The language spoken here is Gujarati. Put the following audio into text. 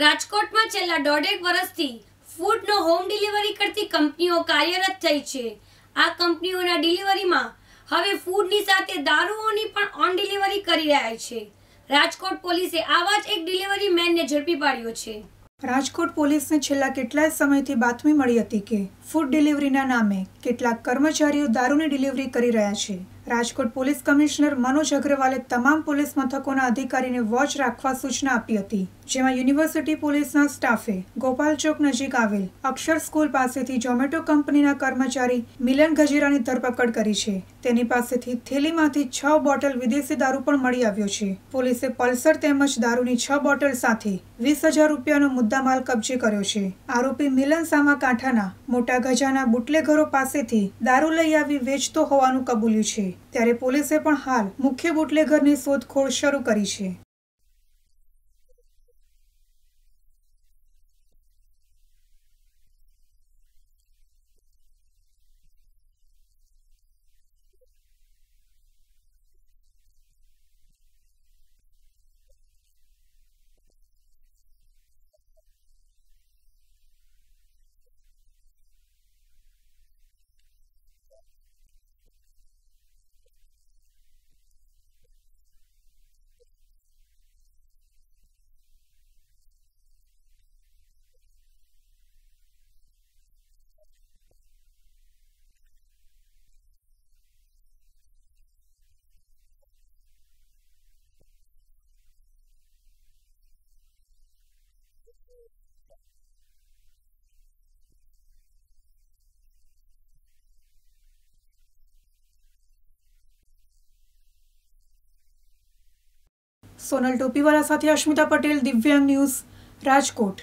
રાજકોટમાં છેલ્લા દોઢેક વર્ષથી ફૂડનો હોમ ડિલિવરી કરતી કંપનીઓ કાર્યરત થઈ છે આ કંપનીઓના ડિલિવરીમાં હવે ફૂડની સાથે દારૂઓની પણ ઓન ડિલિવરી કરી રહ્યા છે રાજકોટ પોલીસે આવા જ એક ડિલિવરી મેનને ઝડપી પાડ્યો છે રાજકોટ પોલીસને છેલ્લા કેટલાય સમયથી બાતમી મળી હતી કે ફૂડ ડિલિવરીના નામે કેટલાક કર્મચારીઓ દારૂની ડિલિવરી કરી રહ્યા છે રાજકોટ પોલીસ કમિશનર મનોજ અગ્રવાલે તમામ પોલીસ મથકોના અધિકારીને વોચ રાખવા સૂચના આપી હતી જેમાં યુનિવર્સિટી પોલીસના સ્ટાફે ગોપાલચોક નજીક આવેલ અક્ષર સ્કૂલ પાસેથી ઝોમેટો કંપનીના કર્મચારી મિલન ગજેરાની ધરપકડ કરી છે તેની પાસેથી થેલીમાંથી છ બોટલ વિદેશી દારૂ પણ મળી આવ્યો છે પોલીસે પલ્સર તેમજ દારૂની છ બોટલ સાથે વીસ હજાર રૂપિયાનો મુદ્દામાલ કબજે કર્યો છે આરોપી મિલન સામા કાંઠાના મોટા ગજાના બુટલેઘરો પાસેથી દારૂ લઈ આવી વેચતો હોવાનું કબૂલ્યું છે ત્યારે પોલીસે પણ હાલ મુખ્ય બુટલેગરની શોધખોળ શરૂ કરી છે સોનલ ટોપીવાળા સાથે અશ્મિતા પટેલ દિવ્યાંગ ન્યૂઝ રાજકોટ